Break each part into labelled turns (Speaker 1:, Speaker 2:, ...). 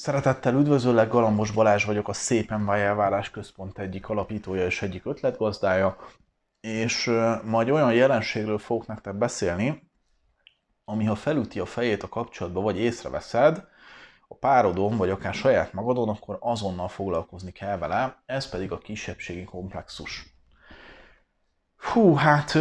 Speaker 1: Szeretettel üdvözöllek, Galambos Balázs vagyok, a Szépen Vájelvállás Központ egyik alapítója és egyik ötletgazdája, és majd olyan jelenségről fogok nektek beszélni, ami ha felüti a fejét a kapcsolatba, vagy észreveszed, a párodon, vagy akár saját magadon, akkor azonnal foglalkozni kell vele, ez pedig a kisebbségi komplexus. Hú, hát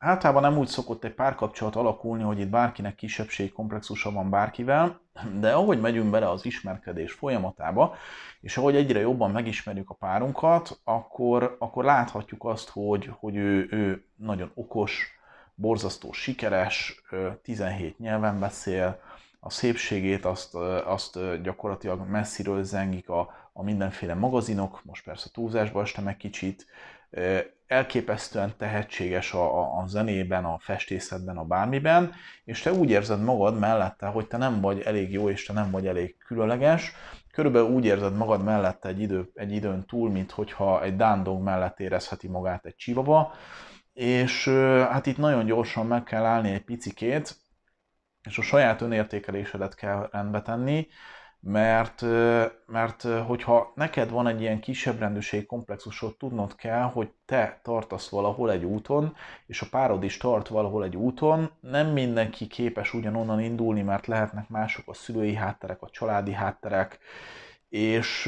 Speaker 1: általában nem úgy szokott egy párkapcsolat alakulni, hogy itt bárkinek kisebbségi komplexusa van bárkivel, de ahogy megyünk bele az ismerkedés folyamatába, és ahogy egyre jobban megismerjük a párunkat, akkor, akkor láthatjuk azt, hogy, hogy ő, ő nagyon okos, borzasztó sikeres, 17 nyelven beszél, a szépségét azt, azt gyakorlatilag messziről zengik a, a mindenféle magazinok, most persze túlzásba estem egy kicsit, elképesztően tehetséges a, a, a zenében, a festészetben, a bármiben, és te úgy érzed magad mellette, hogy te nem vagy elég jó, és te nem vagy elég különleges, körülbelül úgy érzed magad mellette egy, idő, egy időn túl, mint hogyha egy dándog mellett érezheti magát egy csivava, és hát itt nagyon gyorsan meg kell állni egy picikét, és a saját önértékelésedet kell rendbe tenni, mert, mert hogyha neked van egy ilyen kisebb kisebbrendűség komplexusod, tudnod kell, hogy te tartasz valahol egy úton, és a párod is tart valahol egy úton, nem mindenki képes ugyanonnan indulni, mert lehetnek mások a szülői hátterek, a családi hátterek, és,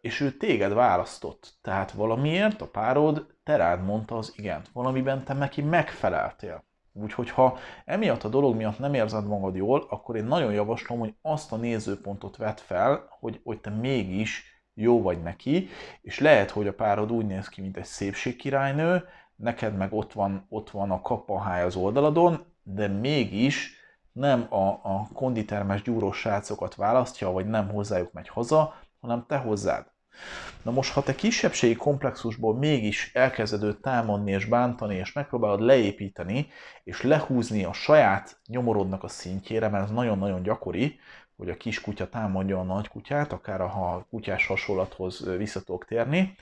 Speaker 1: és ő téged választott. Tehát valamiért a párod te rád mondta az igent, valamiben te neki megfeleltél. Úgyhogy ha emiatt a dolog miatt nem érzed magad jól, akkor én nagyon javaslom, hogy azt a nézőpontot vedd fel, hogy, hogy te mégis jó vagy neki, és lehet, hogy a párod úgy néz ki, mint egy szépségkirálynő, neked meg ott van, ott van a kapaháj az oldaladon, de mégis nem a, a konditermes gyúrós srácokat választja, vagy nem hozzájuk megy haza, hanem te hozzád. Na most, ha te kisebbségi komplexusból mégis elkezded őt támadni és bántani, és megpróbálod leépíteni, és lehúzni a saját nyomorodnak a szintjére, mert ez nagyon-nagyon gyakori, hogy a kis kutya támadja a nagy kutyát, akár ha a kutyás hasonlathoz vissza tudok térni,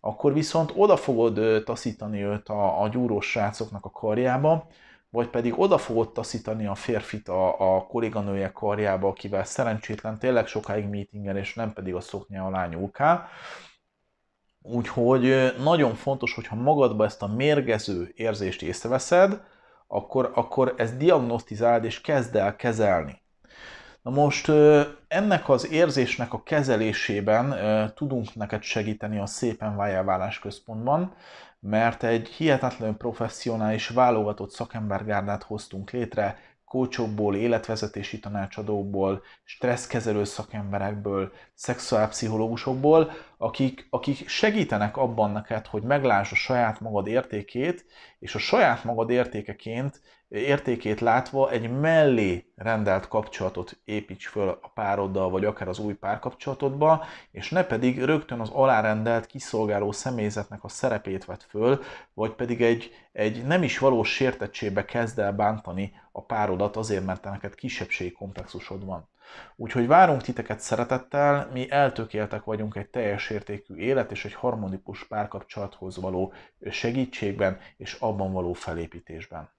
Speaker 1: akkor viszont oda fogod taszítani őt a, a gyúrós srácoknak a karjába, vagy pedig oda fogod taszítani a férfit a, a kolléganője karjába, akivel szerencsétlen tényleg sokáig meetingen, és nem pedig a szoknya alá nyúlkál. Úgyhogy nagyon fontos, hogyha magadba ezt a mérgező érzést észreveszed, akkor, akkor ezt diagnosztizáld és kezd el kezelni. Na most ennek az érzésnek a kezelésében tudunk neked segíteni a Szépen Vájáválás Központban, mert egy hihetetlenül professzionális válogatott szakembergárdát hoztunk létre, kócsokból, életvezetési tanácsadókból, stresszkezelő szakemberekből, szexuálpszichológusokból, akik, akik segítenek abban neked, hogy megláss a saját magad értékét, és a saját magad értékeként, értékét látva egy mellé rendelt kapcsolatot építs föl a pároddal, vagy akár az új párkapcsolatodba, és ne pedig rögtön az alárendelt kiszolgáló személyzetnek a szerepét vett föl, vagy pedig egy, egy nem is valós sértettségbe kezd el bántani a párodat azért, mert te neked kisebbségi komplexusod van. Úgyhogy várunk titeket szeretettel, mi eltökéltek vagyunk egy teljes értékű élet és egy harmonikus párkapcsolathoz való segítségben és abban való felépítésben.